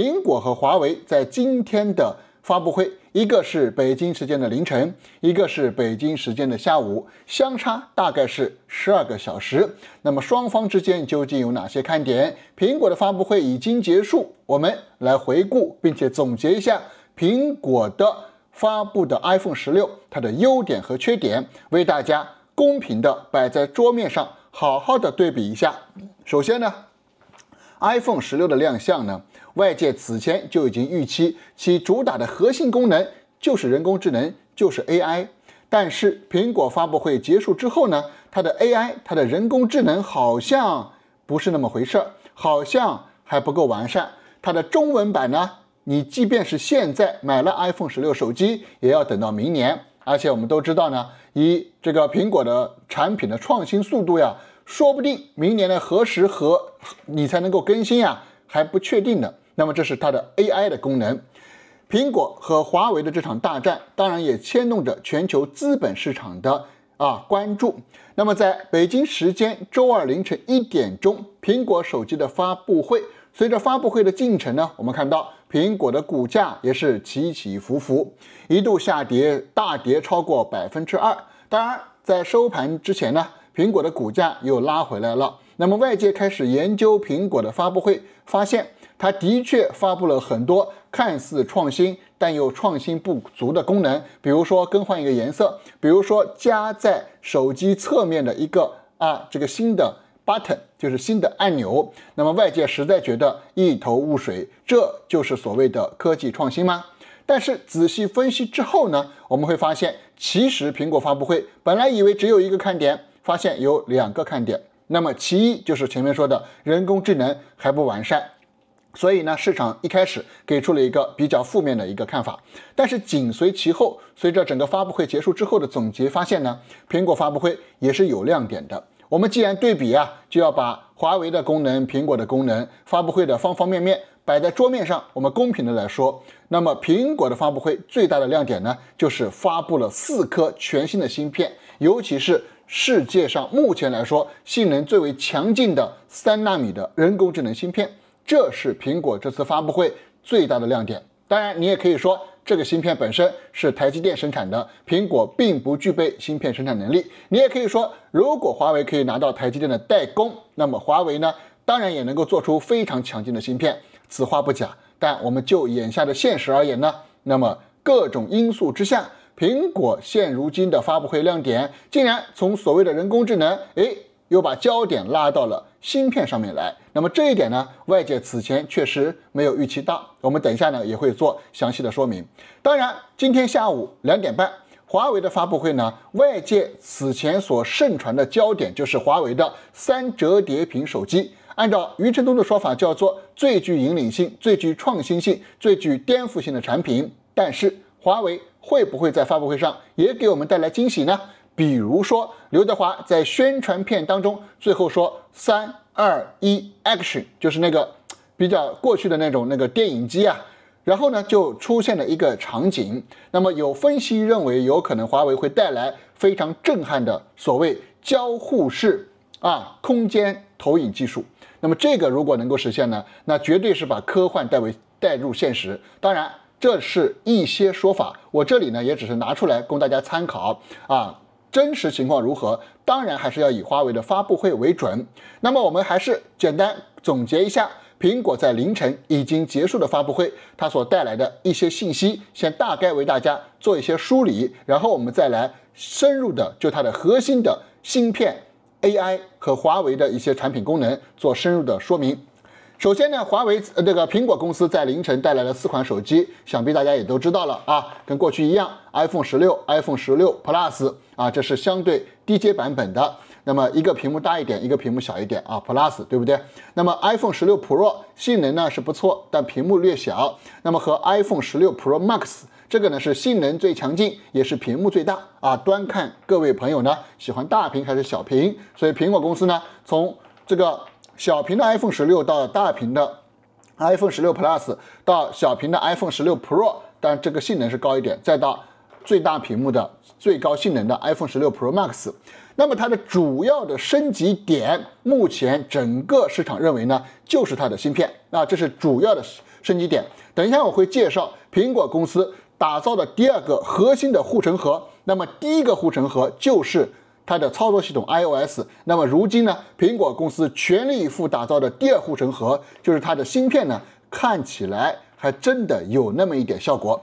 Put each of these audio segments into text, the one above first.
苹果和华为在今天的发布会，一个是北京时间的凌晨，一个是北京时间的下午，相差大概是十二个小时。那么双方之间究竟有哪些看点？苹果的发布会已经结束，我们来回顾并且总结一下苹果的发布的 iPhone 十六它的优点和缺点，为大家公平的摆在桌面上，好好的对比一下。首先呢，iPhone 十六的亮相呢。外界此前就已经预期，其主打的核心功能就是人工智能，就是 AI。但是苹果发布会结束之后呢，它的 AI，它的人工智能好像不是那么回事儿，好像还不够完善。它的中文版呢，你即便是现在买了 iPhone 十六手机，也要等到明年。而且我们都知道呢，以这个苹果的产品的创新速度呀，说不定明年的何时何你才能够更新呀，还不确定的。那么这是它的 AI 的功能。苹果和华为的这场大战，当然也牵动着全球资本市场的啊关注。那么，在北京时间周二凌晨一点钟，苹果手机的发布会，随着发布会的进程呢，我们看到苹果的股价也是起起伏伏，一度下跌大跌超过百分之二。当然，在收盘之前呢，苹果的股价又拉回来了。那么外界开始研究苹果的发布会，发现。它的确发布了很多看似创新，但又创新不足的功能，比如说更换一个颜色，比如说加在手机侧面的一个啊这个新的 button 就是新的按钮。那么外界实在觉得一头雾水，这就是所谓的科技创新吗？但是仔细分析之后呢，我们会发现，其实苹果发布会本来以为只有一个看点，发现有两个看点。那么其一就是前面说的人工智能还不完善。所以呢，市场一开始给出了一个比较负面的一个看法，但是紧随其后，随着整个发布会结束之后的总结发现呢，苹果发布会也是有亮点的。我们既然对比啊，就要把华为的功能、苹果的功能、发布会的方方面面摆在桌面上。我们公平的来说，那么苹果的发布会最大的亮点呢，就是发布了四颗全新的芯片，尤其是世界上目前来说性能最为强劲的三纳米的人工智能芯片。这是苹果这次发布会最大的亮点。当然，你也可以说这个芯片本身是台积电生产的，苹果并不具备芯片生产能力。你也可以说，如果华为可以拿到台积电的代工，那么华为呢，当然也能够做出非常强劲的芯片。此话不假，但我们就眼下的现实而言呢，那么各种因素之下，苹果现如今的发布会亮点竟然从所谓的人工智能，哎。又把焦点拉到了芯片上面来，那么这一点呢，外界此前确实没有预期到。我们等一下呢也会做详细的说明。当然，今天下午两点半，华为的发布会呢，外界此前所盛传的焦点就是华为的三折叠屏手机，按照余承东的说法，叫做最具引领性、最具创新性、最具颠覆性的产品。但是，华为会不会在发布会上也给我们带来惊喜呢？比如说刘德华在宣传片当中最后说“三二一，Action”，就是那个比较过去的那种那个电影机啊。然后呢，就出现了一个场景。那么有分析认为，有可能华为会带来非常震撼的所谓交互式啊空间投影技术。那么这个如果能够实现呢，那绝对是把科幻带为带入现实。当然，这是一些说法，我这里呢也只是拿出来供大家参考啊。真实情况如何？当然还是要以华为的发布会为准。那么我们还是简单总结一下苹果在凌晨已经结束的发布会，它所带来的一些信息，先大概为大家做一些梳理，然后我们再来深入的就它的核心的芯片 AI 和华为的一些产品功能做深入的说明。首先呢，华为这个苹果公司在凌晨带来了四款手机，想必大家也都知道了啊。跟过去一样，iPhone 十六、iPhone 十六 Plus 啊，这是相对低阶版本的。那么一个屏幕大一点，一个屏幕小一点啊。Plus 对不对？那么 iPhone 十六 Pro 性能呢是不错，但屏幕略小。那么和 iPhone 十六 Pro Max 这个呢是性能最强劲，也是屏幕最大啊。端看各位朋友呢喜欢大屏还是小屏？所以苹果公司呢从这个。小屏的 iPhone 十六到大屏的 iPhone 十六 Plus，到小屏的 iPhone 十六 Pro，但这个性能是高一点，再到最大屏幕的最高性能的 iPhone 十六 Pro Max。那么它的主要的升级点，目前整个市场认为呢，就是它的芯片。那这是主要的升级点。等一下我会介绍苹果公司打造的第二个核心的护城河。那么第一个护城河就是。它的操作系统 iOS，那么如今呢，苹果公司全力以赴打造的第二护城河就是它的芯片呢，看起来还真的有那么一点效果。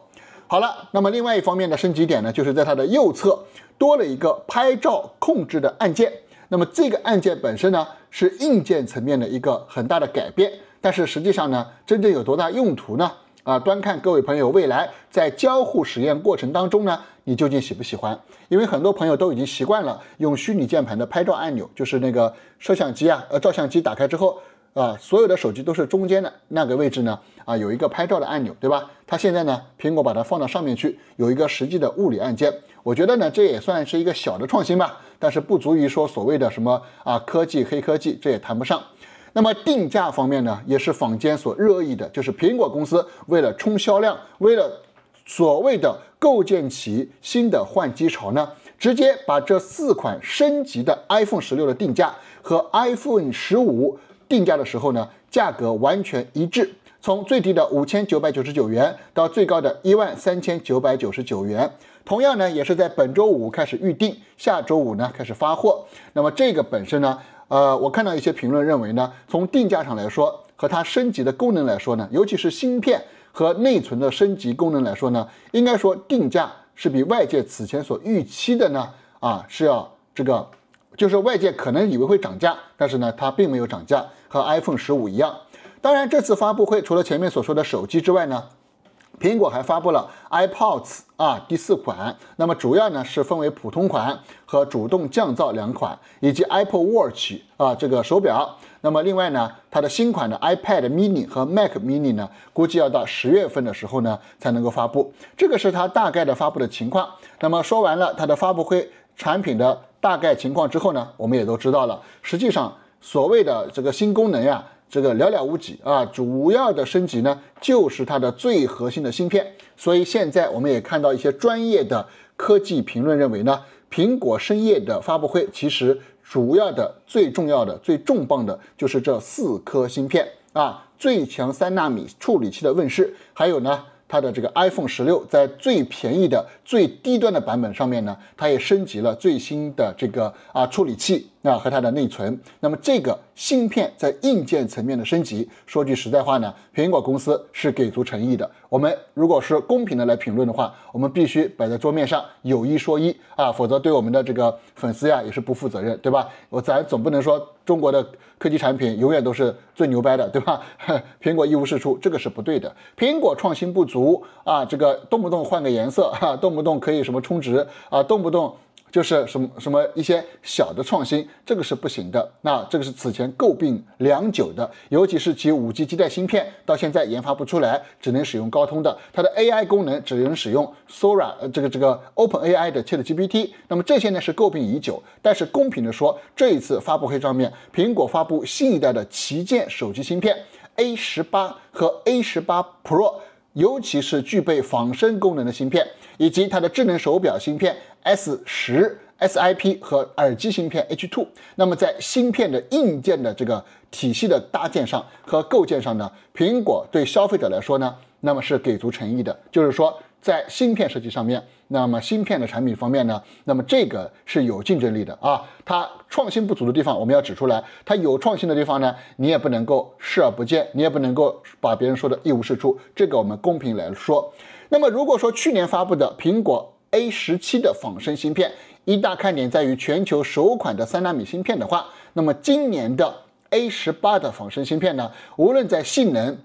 好了，那么另外一方面的升级点呢，就是在它的右侧多了一个拍照控制的按键。那么这个按键本身呢，是硬件层面的一个很大的改变，但是实际上呢，真正有多大用途呢？啊，端看各位朋友，未来在交互实验过程当中呢，你究竟喜不喜欢？因为很多朋友都已经习惯了用虚拟键盘的拍照按钮，就是那个摄像机啊，呃，照相机打开之后，啊，所有的手机都是中间的那个位置呢，啊，有一个拍照的按钮，对吧？它现在呢，苹果把它放到上面去，有一个实际的物理按键，我觉得呢，这也算是一个小的创新吧，但是不足以说所谓的什么啊科技黑科技，这也谈不上。那么定价方面呢，也是坊间所热议的，就是苹果公司为了冲销量，为了所谓的构建起新的换机潮呢，直接把这四款升级的 iPhone 十六的定价和 iPhone 十五定价的时候呢，价格完全一致，从最低的五千九百九十九元到最高的一万三千九百九十九元，同样呢，也是在本周五开始预定，下周五呢开始发货。那么这个本身呢？呃，我看到一些评论认为呢，从定价上来说和它升级的功能来说呢，尤其是芯片和内存的升级功能来说呢，应该说定价是比外界此前所预期的呢，啊是要这个，就是外界可能以为会涨价，但是呢它并没有涨价，和 iPhone 十五一样。当然这次发布会除了前面所说的手机之外呢。苹果还发布了 iPods 啊，第四款，那么主要呢是分为普通款和主动降噪两款，以及 Apple Watch 啊这个手表。那么另外呢，它的新款的 iPad Mini 和 Mac Mini 呢，估计要到十月份的时候呢才能够发布。这个是它大概的发布的情况。那么说完了它的发布会产品的大概情况之后呢，我们也都知道了，实际上所谓的这个新功能呀。这个寥寥无几啊，主要的升级呢，就是它的最核心的芯片。所以现在我们也看到一些专业的科技评论认为呢，苹果深夜的发布会其实主要的、最重要的、最重磅的就是这四颗芯片啊，最强三纳米处理器的问世，还有呢，它的这个 iPhone 十六在最便宜的、最低端的版本上面呢，它也升级了最新的这个啊处理器。那和它的内存，那么这个芯片在硬件层面的升级，说句实在话呢，苹果公司是给足诚意的。我们如果是公平的来评论的话，我们必须摆在桌面上有一说一啊，否则对我们的这个粉丝呀也是不负责任，对吧？我咱总不能说中国的科技产品永远都是最牛掰的，对吧？苹果一无是处，这个是不对的。苹果创新不足啊，这个动不动换个颜色，哈，动不动可以什么充值啊，动不动。就是什么什么一些小的创新，这个是不行的。那这个是此前诟病良久的，尤其是其五 G 基带芯片到现在研发不出来，只能使用高通的，它的 AI 功能只能使用 Sora 这个这个 OpenAI 的 ChatGPT。那么这些呢是诟病已久。但是公平的说，这一次发布会上面，苹果发布新一代的旗舰手机芯片 A 十八和 A 十八 Pro。尤其是具备仿生功能的芯片，以及它的智能手表芯片 S 十 SIP 和耳机芯片 H two。那么在芯片的硬件的这个体系的搭建上和构建上呢，苹果对消费者来说呢，那么是给足诚意的，就是说在芯片设计上面。那么芯片的产品方面呢？那么这个是有竞争力的啊。它创新不足的地方，我们要指出来；它有创新的地方呢，你也不能够视而不见，你也不能够把别人说的一无是处。这个我们公平来说。那么如果说去年发布的苹果 A 十七的仿生芯片，一大看点在于全球首款的三纳米芯片的话，那么今年的 A 十八的仿生芯片呢，无论在性能，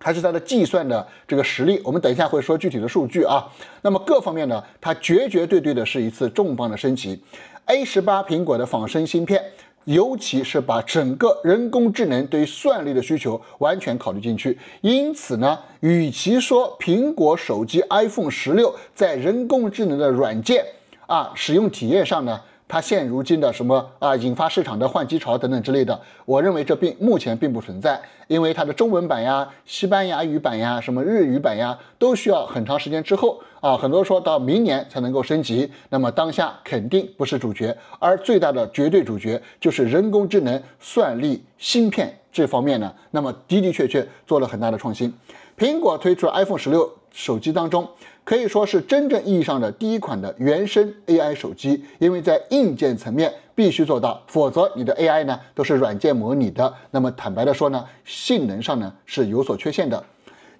还是它的计算的这个实力，我们等一下会说具体的数据啊。那么各方面呢，它绝绝对对的是一次重磅的升级。A 十八苹果的仿生芯片，尤其是把整个人工智能对于算力的需求完全考虑进去，因此呢，与其说苹果手机 iPhone 十六在人工智能的软件啊使用体验上呢。它现如今的什么啊，引发市场的换机潮等等之类的，我认为这并目前并不存在，因为它的中文版呀、西班牙语版呀、什么日语版呀，都需要很长时间之后啊，很多说到明年才能够升级，那么当下肯定不是主角，而最大的绝对主角就是人工智能、算力、芯片这方面呢，那么的的确确做了很大的创新。苹果推出了 iPhone 十六手机当中。可以说是真正意义上的第一款的原生 AI 手机，因为在硬件层面必须做到，否则你的 AI 呢都是软件模拟的。那么坦白的说呢，性能上呢是有所缺陷的。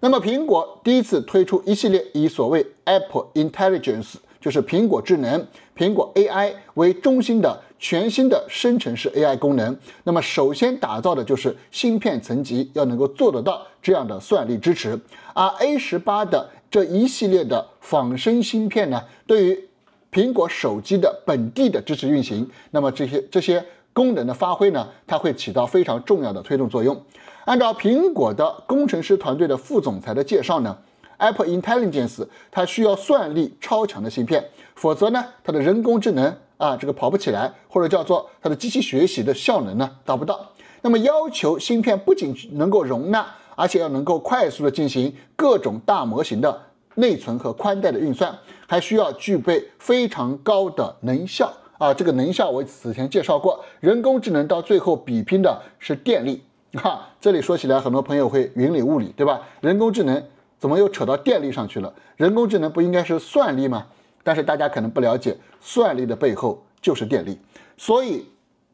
那么苹果第一次推出一系列以所谓 Apple Intelligence，就是苹果智能、苹果 AI 为中心的全新的生成式 AI 功能。那么首先打造的就是芯片层级要能够做得到这样的算力支持，而 A 十八的。这一系列的仿生芯片呢，对于苹果手机的本地的支持运行，那么这些这些功能的发挥呢，它会起到非常重要的推动作用。按照苹果的工程师团队的副总裁的介绍呢，Apple Intelligence 它需要算力超强的芯片，否则呢，它的人工智能啊这个跑不起来，或者叫做它的机器学习的效能呢达不到。那么要求芯片不仅能够容纳。而且要能够快速的进行各种大模型的内存和宽带的运算，还需要具备非常高的能效啊！这个能效我此前介绍过，人工智能到最后比拼的是电力啊！这里说起来，很多朋友会云里雾里，对吧？人工智能怎么又扯到电力上去了？人工智能不应该是算力吗？但是大家可能不了解，算力的背后就是电力，所以。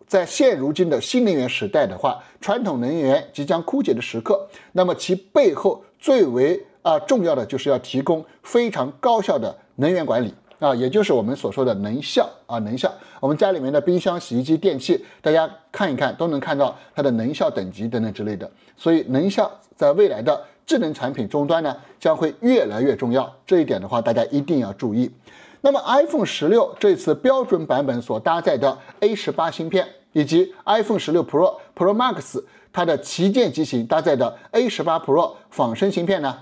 在现如今的新能源时代的话，传统能源即将枯竭的时刻，那么其背后最为啊重要的就是要提供非常高效的能源管理啊，也就是我们所说的能效啊，能效。我们家里面的冰箱、洗衣机、电器，大家看一看都能看到它的能效等级等等之类的。所以，能效在未来的智能产品终端呢，将会越来越重要。这一点的话，大家一定要注意。那么 iPhone 十六这次标准版本所搭载的 A 十八芯片，以及 iPhone 十六 Pro、Pro Max 它的旗舰机型搭载的 A 十八 Pro 仿生芯片呢？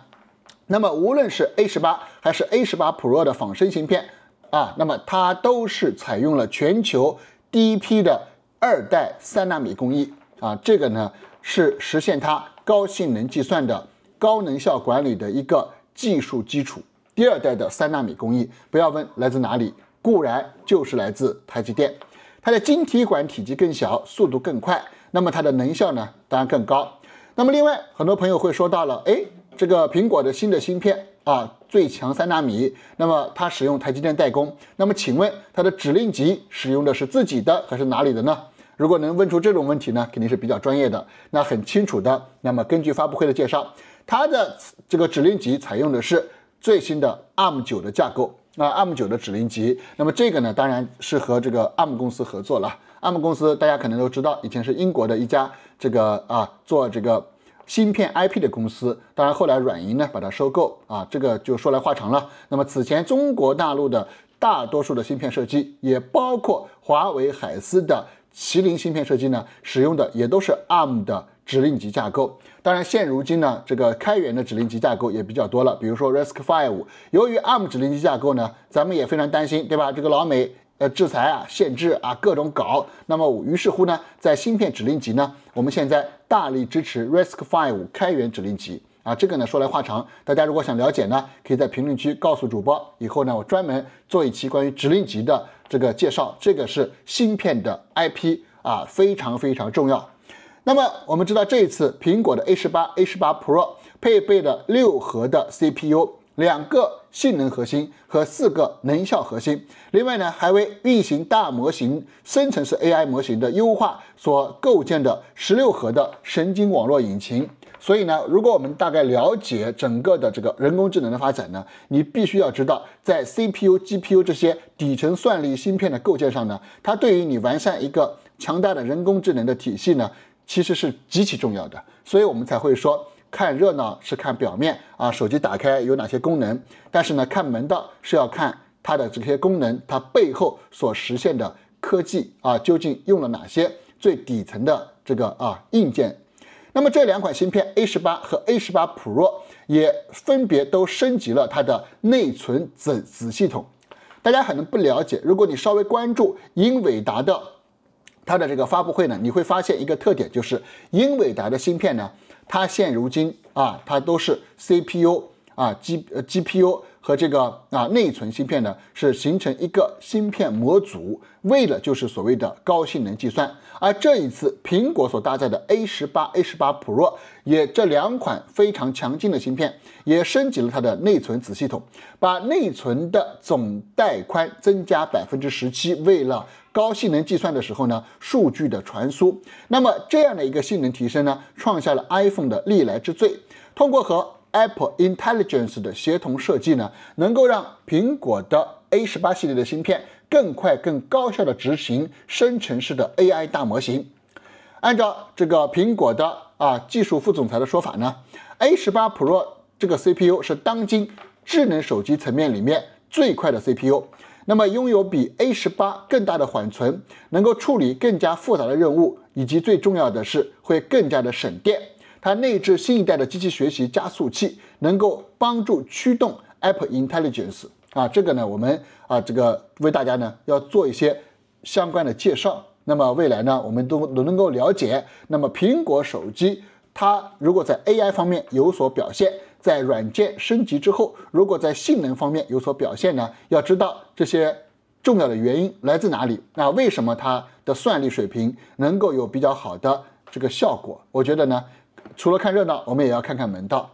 那么无论是 A 十八还是 A 十八 Pro 的仿生芯片啊，那么它都是采用了全球第一批的二代三纳米工艺啊，这个呢是实现它高性能计算的高能效管理的一个技术基础。第二代的三纳米工艺，不要问来自哪里，固然就是来自台积电。它的晶体管体积更小，速度更快，那么它的能效呢，当然更高。那么另外，很多朋友会说到了，哎，这个苹果的新的芯片啊，最强三纳米，那么它使用台积电代工，那么请问它的指令集使用的是自己的还是哪里的呢？如果能问出这种问题呢，肯定是比较专业的。那很清楚的，那么根据发布会的介绍，它的这个指令集采用的是。最新的 Arm 九的架构，那 Arm 九的指令集，那么这个呢，当然是和这个 Arm 公司合作了。Arm 公司大家可能都知道，以前是英国的一家这个啊做这个芯片 IP 的公司，当然后来软银呢把它收购啊，这个就说来话长了。那么此前中国大陆的大多数的芯片设计，也包括华为海思的麒麟芯片设计呢，使用的也都是 Arm 的。指令级架构，当然现如今呢，这个开源的指令级架构也比较多了，比如说 RISC-V。由于 ARM 指令级架构呢，咱们也非常担心，对吧？这个老美呃制裁啊、限制啊，各种搞。那么于是乎呢，在芯片指令级呢，我们现在大力支持 RISC-V 开源指令级啊。这个呢说来话长，大家如果想了解呢，可以在评论区告诉主播，以后呢我专门做一期关于指令级的这个介绍。这个是芯片的 IP 啊，非常非常重要。那么我们知道，这一次苹果的 A 十八、A 十八 Pro 配备了六核的 CPU，两个性能核心和四个能效核心。另外呢，还为运行大模型、生成式 AI 模型的优化所构建的十六核的神经网络引擎。所以呢，如果我们大概了解整个的这个人工智能的发展呢，你必须要知道，在 CPU、GPU 这些底层算力芯片的构建上呢，它对于你完善一个强大的人工智能的体系呢。其实是极其重要的，所以我们才会说看热闹是看表面啊，手机打开有哪些功能，但是呢，看门道是要看它的这些功能它背后所实现的科技啊，究竟用了哪些最底层的这个啊硬件。那么这两款芯片 A 十八和 A 十八 Pro 也分别都升级了它的内存子子系统。大家可能不了解，如果你稍微关注英伟达的。它的这个发布会呢，你会发现一个特点，就是英伟达的芯片呢，它现如今啊，它都是 C P U 啊，G G P U 和这个啊内存芯片呢，是形成一个芯片模组，为了就是所谓的高性能计算。而这一次苹果所搭载的 A 十八、A 十八 Pro 也这两款非常强劲的芯片，也升级了它的内存子系统，把内存的总带宽增加百分之十七，为了。高性能计算的时候呢，数据的传输，那么这样的一个性能提升呢，创下了 iPhone 的历来之最。通过和 Apple Intelligence 的协同设计呢，能够让苹果的 A 十八系列的芯片更快、更高效的执行生成式的 AI 大模型。按照这个苹果的啊技术副总裁的说法呢，A 十八 Pro 这个 CPU 是当今智能手机层面里面最快的 CPU。那么，拥有比 A 十八更大的缓存，能够处理更加复杂的任务，以及最重要的是，会更加的省电。它内置新一代的机器学习加速器，能够帮助驱动 Apple Intelligence。啊，这个呢，我们啊，这个为大家呢要做一些相关的介绍。那么未来呢，我们都都能够了解。那么苹果手机，它如果在 AI 方面有所表现。在软件升级之后，如果在性能方面有所表现呢？要知道这些重要的原因来自哪里。那为什么它的算力水平能够有比较好的这个效果？我觉得呢，除了看热闹，我们也要看看门道。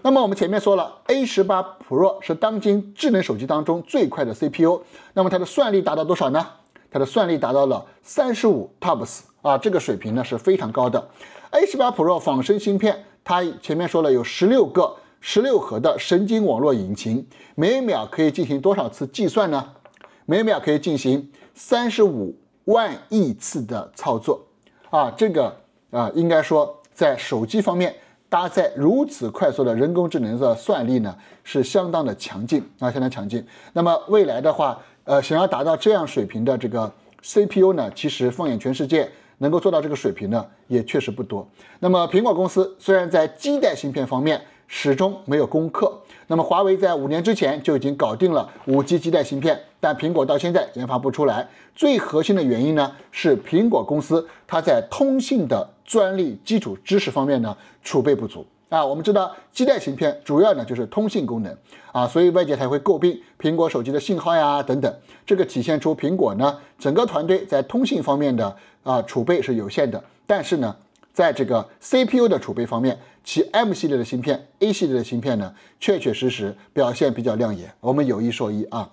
那么我们前面说了，A 十八 Pro 是当今智能手机当中最快的 CPU。那么它的算力达到多少呢？它的算力达到了三十五 TOPS 啊，这个水平呢是非常高的。A 十八 Pro 仿生芯片，它前面说了有十六个十六核的神经网络引擎，每秒可以进行多少次计算呢？每秒可以进行三十五万亿次的操作啊！这个啊，应该说在手机方面搭载如此快速的人工智能的算力呢，是相当的强劲啊，相当强劲。那么未来的话，呃，想要达到这样水平的这个 CPU 呢，其实放眼全世界，能够做到这个水平呢，也确实不多。那么，苹果公司虽然在基带芯片方面始终没有攻克，那么华为在五年之前就已经搞定了五 G 基带芯片，但苹果到现在研发不出来。最核心的原因呢，是苹果公司它在通信的专利基础知识方面呢储备不足。啊，我们知道基带芯片主要呢就是通信功能啊，所以外界才会诟病苹果手机的信号呀等等。这个体现出苹果呢整个团队在通信方面的啊储备是有限的，但是呢，在这个 CPU 的储备方面，其 M 系列的芯片、A 系列的芯片呢，确确实实表现比较亮眼。我们有一说一啊。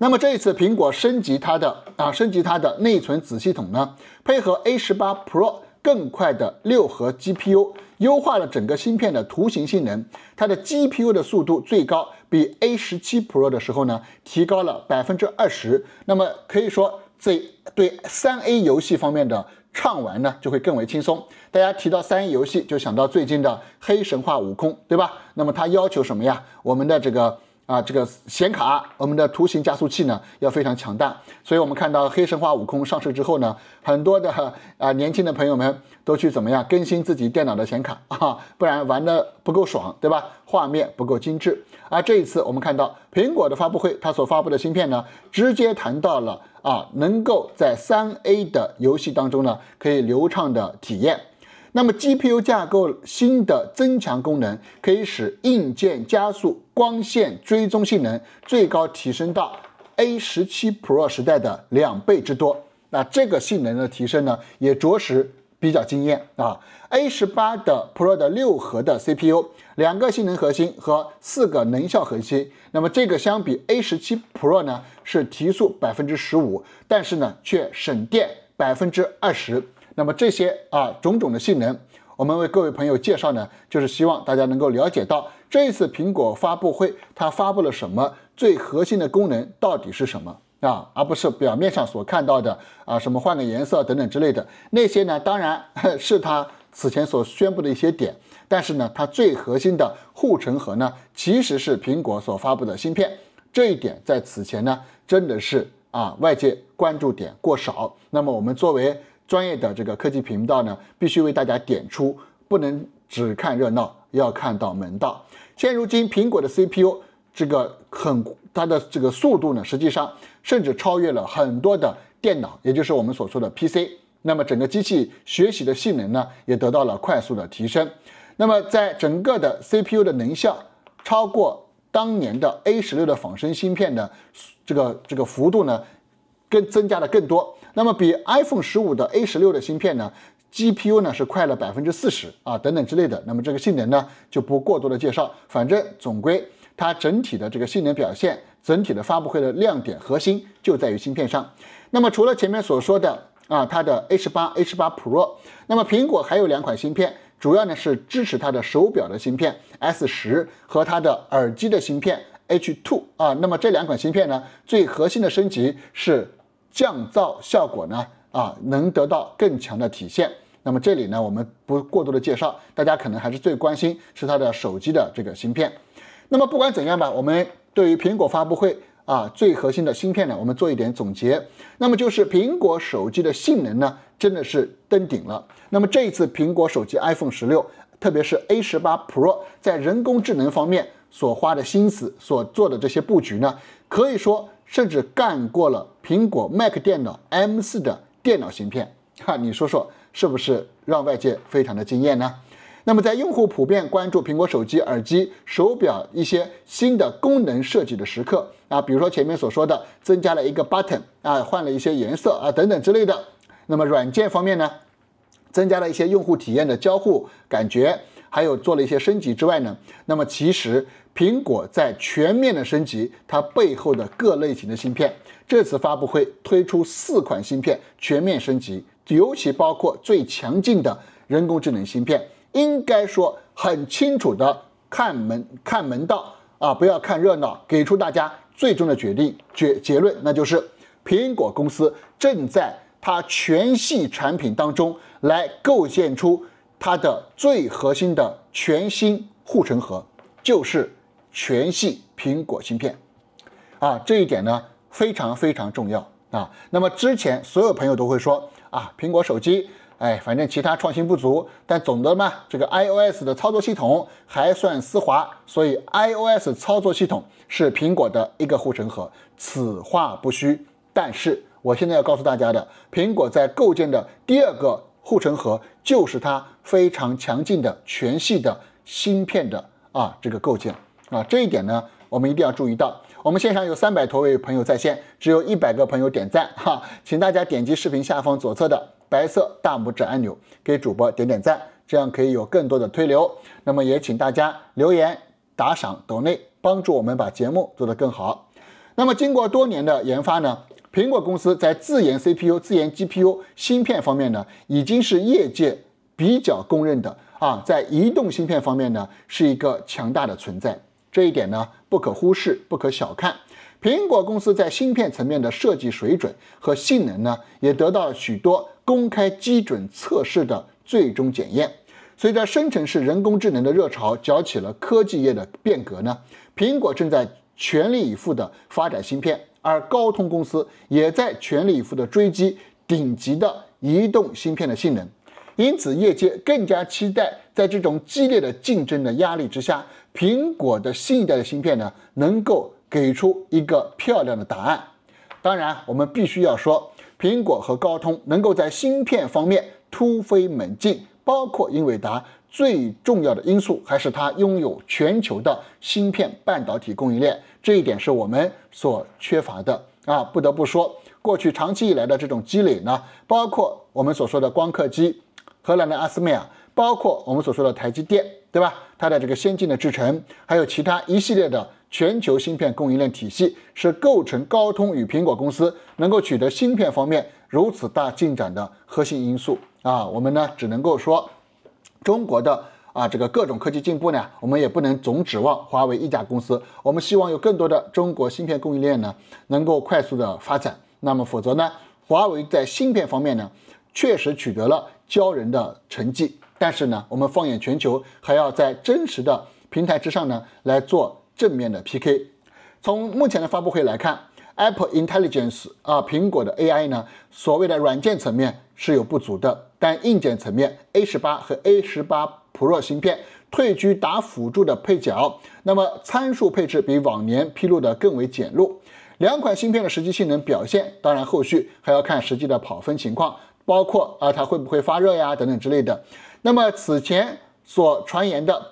那么这一次苹果升级它的啊升级它的内存子系统呢，配合 A 十八 Pro。更快的六核 GPU 优化了整个芯片的图形性能，它的 GPU 的速度最高比 A 十七 Pro 的时候呢提高了百分之二十。那么可以说这对三 A 游戏方面的畅玩呢就会更为轻松。大家提到三 A 游戏就想到最近的《黑神话：悟空》，对吧？那么它要求什么呀？我们的这个。啊，这个显卡，我们的图形加速器呢要非常强大，所以我们看到黑神话悟空上市之后呢，很多的啊年轻的朋友们都去怎么样更新自己电脑的显卡啊，不然玩的不够爽，对吧？画面不够精致啊。这一次我们看到苹果的发布会，它所发布的芯片呢，直接谈到了啊，能够在三 A 的游戏当中呢，可以流畅的体验。那么，GPU 架构新的增强功能可以使硬件加速光线追踪性能最高提升到 A 十七 Pro 时代的两倍之多。那这个性能的提升呢，也着实比较惊艳啊。A 十八的 Pro 的六核的 CPU，两个性能核心和四个能效核心。那么这个相比 A 十七 Pro 呢，是提速百分之十五，但是呢却省电百分之二十。那么这些啊种种的性能，我们为各位朋友介绍呢，就是希望大家能够了解到这一次苹果发布会它发布了什么最核心的功能到底是什么啊，而不是表面上所看到的啊什么换个颜色等等之类的那些呢，当然是它此前所宣布的一些点，但是呢，它最核心的护城河呢，其实是苹果所发布的芯片，这一点在此前呢真的是啊外界关注点过少。那么我们作为专业的这个科技频道呢，必须为大家点出，不能只看热闹，要看到门道。现如今，苹果的 CPU 这个很，它的这个速度呢，实际上甚至超越了很多的电脑，也就是我们所说的 PC。那么整个机器学习的性能呢，也得到了快速的提升。那么在整个的 CPU 的能效，超过当年的 A 十六的仿生芯片的这个这个幅度呢，更增加了更多。那么比 iPhone 十五的 A 十六的芯片呢，GPU 呢是快了百分之四十啊，等等之类的。那么这个性能呢就不过多的介绍，反正总归它整体的这个性能表现，整体的发布会的亮点核心就在于芯片上。那么除了前面所说的啊，它的 H 八、H 八 Pro，那么苹果还有两款芯片，主要呢是支持它的手表的芯片 S 十和它的耳机的芯片 H two 啊。那么这两款芯片呢，最核心的升级是。降噪效果呢？啊，能得到更强的体现。那么这里呢，我们不过多的介绍，大家可能还是最关心是它的手机的这个芯片。那么不管怎样吧，我们对于苹果发布会啊，最核心的芯片呢，我们做一点总结。那么就是苹果手机的性能呢，真的是登顶了。那么这一次苹果手机 iPhone 十六，特别是 A 十八 Pro，在人工智能方面所花的心思，所做的这些布局呢，可以说。甚至干过了苹果 Mac 电脑 M 四的电脑芯片，哈，你说说是不是让外界非常的惊艳呢？那么在用户普遍关注苹果手机、耳机、手表一些新的功能设计的时刻啊，比如说前面所说的增加了一个 button 啊，换了一些颜色啊等等之类的，那么软件方面呢，增加了一些用户体验的交互感觉。还有做了一些升级之外呢，那么其实苹果在全面的升级它背后的各类型的芯片。这次发布会推出四款芯片，全面升级，尤其包括最强劲的人工智能芯片。应该说很清楚的看门看门道啊，不要看热闹，给出大家最终的决定结结论，那就是苹果公司正在它全系产品当中来构建出。它的最核心的全新护城河就是全系苹果芯片，啊，这一点呢非常非常重要啊。那么之前所有朋友都会说啊，苹果手机，哎，反正其他创新不足，但总的嘛，这个 iOS 的操作系统还算丝滑，所以 iOS 操作系统是苹果的一个护城河，此话不虚。但是我现在要告诉大家的，苹果在构建的第二个护城河。就是它非常强劲的全系的芯片的啊这个构建啊这一点呢我们一定要注意到。我们现场有三百多位朋友在线，只有一百个朋友点赞哈，请大家点击视频下方左侧的白色大拇指按钮，给主播点点赞，这样可以有更多的推流。那么也请大家留言打赏抖内，帮助我们把节目做得更好。那么经过多年的研发呢？苹果公司在自研 CPU、自研 GPU 芯片方面呢，已经是业界比较公认的啊，在移动芯片方面呢，是一个强大的存在，这一点呢不可忽视、不可小看。苹果公司在芯片层面的设计水准和性能呢，也得到了许多公开基准测试的最终检验。随着生成式人工智能的热潮搅起了科技业的变革呢，苹果正在全力以赴地发展芯片。而高通公司也在全力以赴地追击顶级的移动芯片的性能，因此业界更加期待，在这种激烈的竞争的压力之下，苹果的新一代的芯片呢，能够给出一个漂亮的答案。当然，我们必须要说，苹果和高通能够在芯片方面突飞猛进，包括英伟达最重要的因素还是它拥有全球的芯片半导体供应链。这一点是我们所缺乏的啊，不得不说，过去长期以来的这种积累呢，包括我们所说的光刻机，荷兰的阿斯麦啊，包括我们所说的台积电，对吧？它的这个先进的制程，还有其他一系列的全球芯片供应链体系，是构成高通与苹果公司能够取得芯片方面如此大进展的核心因素啊。我们呢，只能够说中国的。啊，这个各种科技进步呢，我们也不能总指望华为一家公司。我们希望有更多的中国芯片供应链呢，能够快速的发展。那么否则呢，华为在芯片方面呢，确实取得了骄人的成绩。但是呢，我们放眼全球，还要在真实的平台之上呢，来做正面的 PK。从目前的发布会来看，Apple Intelligence 啊，苹果的 AI 呢，所谓的软件层面是有不足的，但硬件层面 A 十八和 A 十八。Pro 芯片退居打辅助的配角，那么参数配置比往年披露的更为简陋。两款芯片的实际性能表现，当然后续还要看实际的跑分情况，包括啊它会不会发热呀等等之类的。那么此前所传言的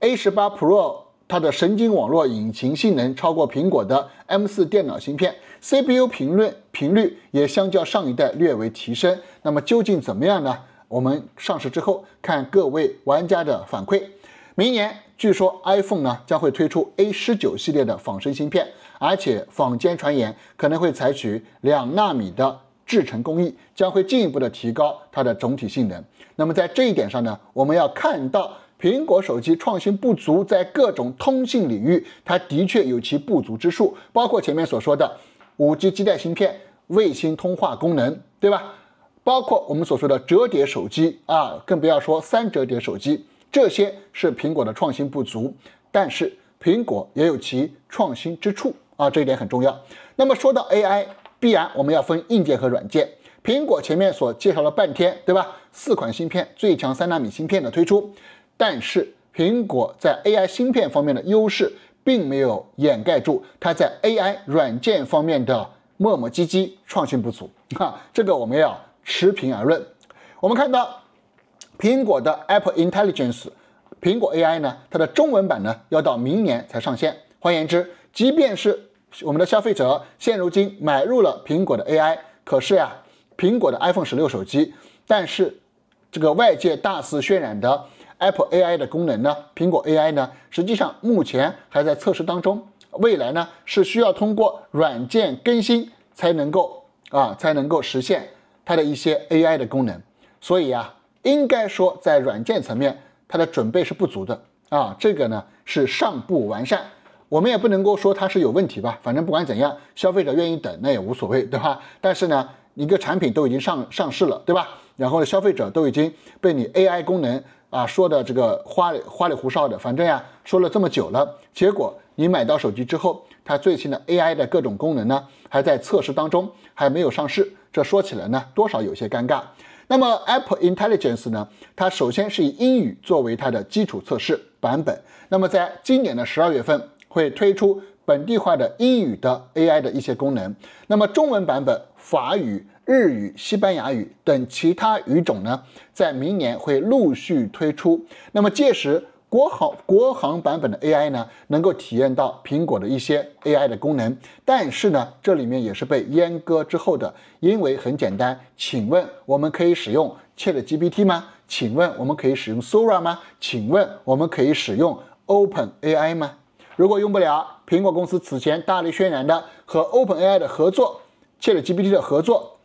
A 十八 Pro，它的神经网络引擎性能超过苹果的 M 四电脑芯片，CPU 频率也相较上一代略微提升。那么究竟怎么样呢？我们上市之后看各位玩家的反馈。明年据说 iPhone 呢将会推出 A 十九系列的仿生芯片，而且坊间传言可能会采取两纳米的制程工艺，将会进一步的提高它的总体性能。那么在这一点上呢，我们要看到苹果手机创新不足，在各种通信领域，它的确有其不足之处，包括前面所说的五 G 基带芯片、卫星通话功能，对吧？包括我们所说的折叠手机啊，更不要说三折叠手机，这些是苹果的创新不足。但是苹果也有其创新之处啊，这一点很重要。那么说到 AI，必然我们要分硬件和软件。苹果前面所介绍了半天，对吧？四款芯片最强三纳米芯片的推出，但是苹果在 AI 芯片方面的优势并没有掩盖住它在 AI 软件方面的磨磨唧唧、创新不足啊。这个我们要。持平而论，我们看到苹果的 Apple Intelligence，苹果 AI 呢，它的中文版呢要到明年才上线。换言之，即便是我们的消费者现如今买入了苹果的 AI，可是呀，苹果的 iPhone 十六手机，但是这个外界大肆渲染的 Apple AI 的功能呢，苹果 AI 呢，实际上目前还在测试当中，未来呢是需要通过软件更新才能够啊才能够实现。它的一些 AI 的功能，所以啊，应该说在软件层面，它的准备是不足的啊，这个呢是尚不完善。我们也不能够说它是有问题吧，反正不管怎样，消费者愿意等那也无所谓，对吧？但是呢，一个产品都已经上上市了，对吧？然后消费者都已经被你 AI 功能啊说的这个花里花里胡哨的，反正呀说了这么久了，结果。你买到手机之后，它最新的 AI 的各种功能呢，还在测试当中，还没有上市。这说起来呢，多少有些尴尬。那么 Apple Intelligence 呢，它首先是以英语作为它的基础测试版本。那么在今年的十二月份会推出本地化的英语的 AI 的一些功能。那么中文版本、法语、日语、西班牙语等其他语种呢，在明年会陆续推出。那么届时，国行国行版本的 AI 呢，能够体验到苹果的一些 AI 的功能，但是呢，这里面也是被阉割之后的，因为很简单，请问我们可以使用 ChatGPT 吗？请问我们可以使用 Sora 吗？请问我们可以使用 OpenAI 吗？如果用不了，苹果公司此前大力渲染的和 OpenAI 的合作，ChatGPT 的合作，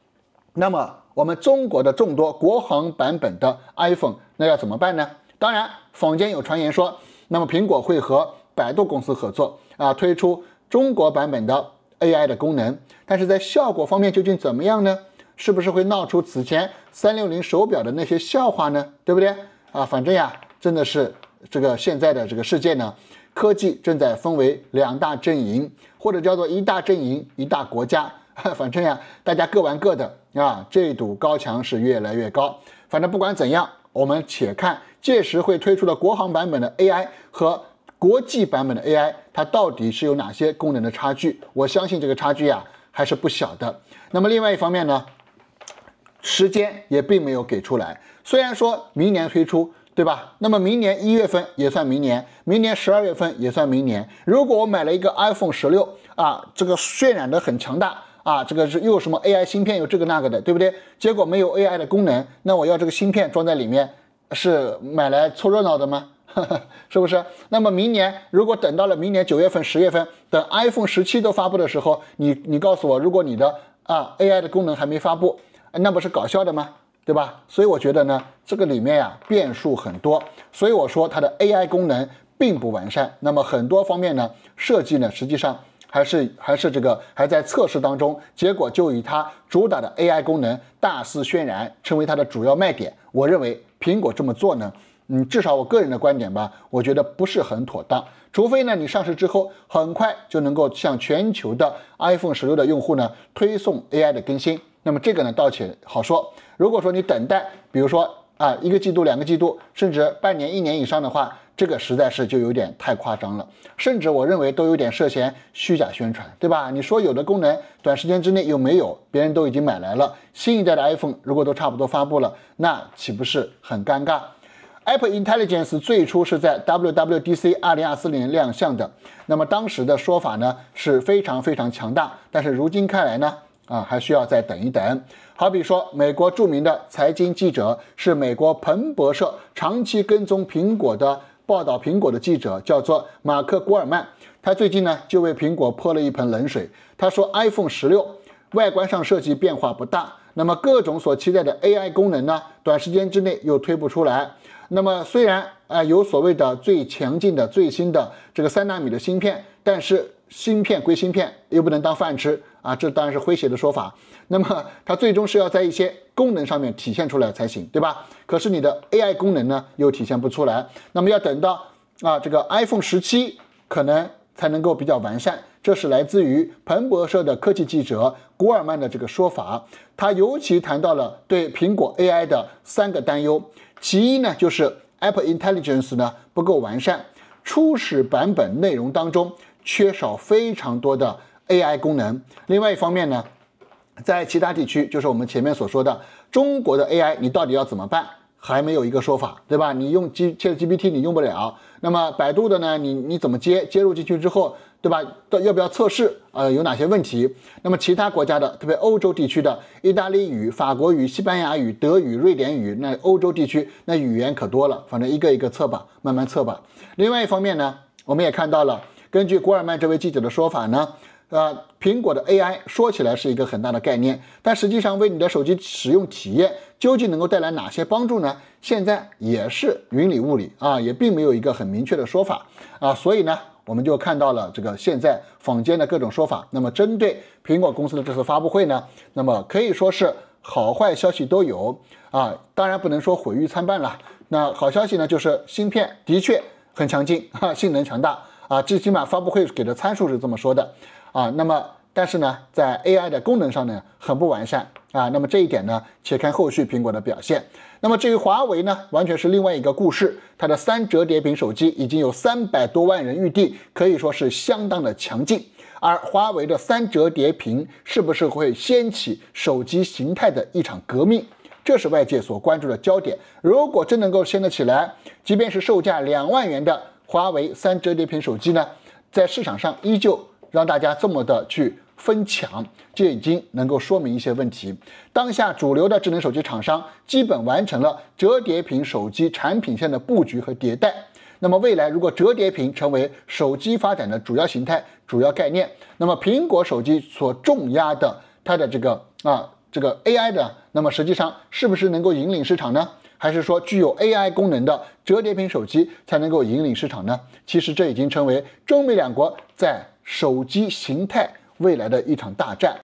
那么我们中国的众多国行版本的 iPhone，那要怎么办呢？当然，坊间有传言说，那么苹果会和百度公司合作啊，推出中国版本的 AI 的功能。但是在效果方面究竟怎么样呢？是不是会闹出此前三六零手表的那些笑话呢？对不对啊？反正呀，真的是这个现在的这个世界呢，科技正在分为两大阵营，或者叫做一大阵营，一大国家。反正呀，大家各玩各的啊，这堵高墙是越来越高。反正不管怎样，我们且看。届时会推出的国行版本的 AI 和国际版本的 AI，它到底是有哪些功能的差距？我相信这个差距呀还是不小的。那么另外一方面呢，时间也并没有给出来，虽然说明年推出，对吧？那么明年一月份也算明年，明年十二月份也算明年。如果我买了一个 iPhone 十六啊，这个渲染的很强大啊，这个是又什么 AI 芯片，有这个那个的，对不对？结果没有 AI 的功能，那我要这个芯片装在里面。是买来凑热闹的吗？是不是？那么明年如果等到了明年九月份、十月份，等 iPhone 十七都发布的时候，你你告诉我，如果你的啊 AI 的功能还没发布，那不是搞笑的吗？对吧？所以我觉得呢，这个里面呀变数很多，所以我说它的 AI 功能并不完善。那么很多方面呢，设计呢实际上还是还是这个还在测试当中，结果就以它主打的 AI 功能大肆渲染，成为它的主要卖点。我认为。苹果这么做呢？嗯，至少我个人的观点吧，我觉得不是很妥当。除非呢，你上市之后很快就能够向全球的 iPhone 十六的用户呢推送 AI 的更新，那么这个呢倒且好说。如果说你等待，比如说啊一个季度、两个季度，甚至半年、一年以上的话，这个实在是就有点太夸张了，甚至我认为都有点涉嫌虚假宣传，对吧？你说有的功能短时间之内又没有，别人都已经买来了。新一代的 iPhone 如果都差不多发布了，那岂不是很尴尬？Apple Intelligence 最初是在 WWDC 2024年亮相的，那么当时的说法呢是非常非常强大，但是如今看来呢，啊还需要再等一等。好比说，美国著名的财经记者是美国彭博社长期跟踪苹果的。报道苹果的记者叫做马克·古尔曼，他最近呢就为苹果泼了一盆冷水。他说，iPhone 16外观上设计变化不大，那么各种所期待的 AI 功能呢，短时间之内又推不出来。那么虽然啊有所谓的最强劲的最新的这个三纳米的芯片，但是芯片归芯片，又不能当饭吃啊，这当然是诙谐的说法。那么它最终是要在一些。功能上面体现出来才行，对吧？可是你的 AI 功能呢又体现不出来，那么要等到啊这个 iPhone 十七可能才能够比较完善。这是来自于彭博社的科技记者古尔曼的这个说法，他尤其谈到了对苹果 AI 的三个担忧，其一呢就是 Apple Intelligence 呢不够完善，初始版本内容当中缺少非常多的 AI 功能。另外一方面呢。在其他地区，就是我们前面所说的中国的 AI，你到底要怎么办？还没有一个说法，对吧？你用 G，a t GPT 你用不了。那么百度的呢？你你怎么接接入进去之后，对吧？到要不要测试？呃，有哪些问题？那么其他国家的，特别欧洲地区的意大利语、法国语、西班牙语、德语、瑞典语，那欧洲地区那语言可多了，反正一个一个测吧，慢慢测吧。另外一方面呢，我们也看到了，根据古尔曼这位记者的说法呢。呃，苹果的 AI 说起来是一个很大的概念，但实际上为你的手机使用体验究竟能够带来哪些帮助呢？现在也是云里雾里啊，也并没有一个很明确的说法啊，所以呢，我们就看到了这个现在坊间的各种说法。那么针对苹果公司的这次发布会呢，那么可以说是好坏消息都有啊，当然不能说毁誉参半了。那好消息呢，就是芯片的确很强劲啊，性能强大啊，最起码发布会给的参数是这么说的。啊，那么但是呢，在 AI 的功能上呢，很不完善啊。那么这一点呢，且看后续苹果的表现。那么至于华为呢，完全是另外一个故事。它的三折叠屏手机已经有三百多万人预定，可以说是相当的强劲。而华为的三折叠屏是不是会掀起手机形态的一场革命？这是外界所关注的焦点。如果真能够掀得起来，即便是售价两万元的华为三折叠屏手机呢，在市场上依旧。让大家这么的去分抢，这已经能够说明一些问题。当下主流的智能手机厂商基本完成了折叠屏手机产品线的布局和迭代。那么未来如果折叠屏成为手机发展的主要形态、主要概念，那么苹果手机所重压的它的这个啊这个 AI 的，那么实际上是不是能够引领市场呢？还是说具有 AI 功能的折叠屏手机才能够引领市场呢？其实这已经成为中美两国在。手机形态未来的一场大战。